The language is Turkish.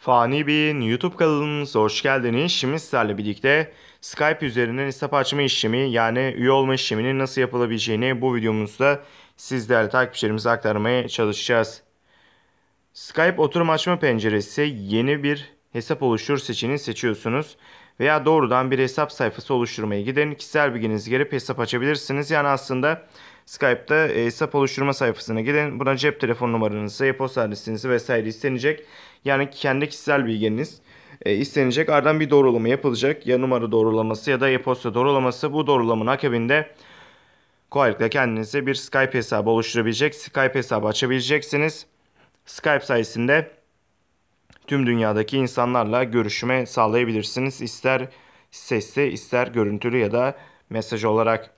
Fani Bey'in YouTube kanalımıza hoş geldiniz. Şimdi sizlerle birlikte Skype üzerinden hesap açma işlemi yani üye olma işleminin nasıl yapılabileceğini bu videomuzda sizlerle takipçilerimize aktarmaya çalışacağız. Skype oturum açma penceresi yeni bir hesap oluştur seçeneğini seçiyorsunuz. Veya doğrudan bir hesap sayfası oluşturmaya giden Kişisel bilginizi girip hesap açabilirsiniz. Yani aslında Skype'da hesap oluşturma sayfasına gidin. Buna cep telefon numaranızı, e-posta adresinizi vesaire istenecek. Yani kendi kişisel bilginiz e, istenecek. Ardından bir doğrulama yapılacak. Ya numara doğrulaması ya da e-posta doğrulaması. Bu doğrulamanın akabinde kolaylıkla kendinize bir Skype hesabı oluşturabilecek. Skype hesabı açabileceksiniz. Skype sayesinde tüm dünyadaki insanlarla görüşme sağlayabilirsiniz. İster sesli, ister görüntülü ya da mesaj olarak.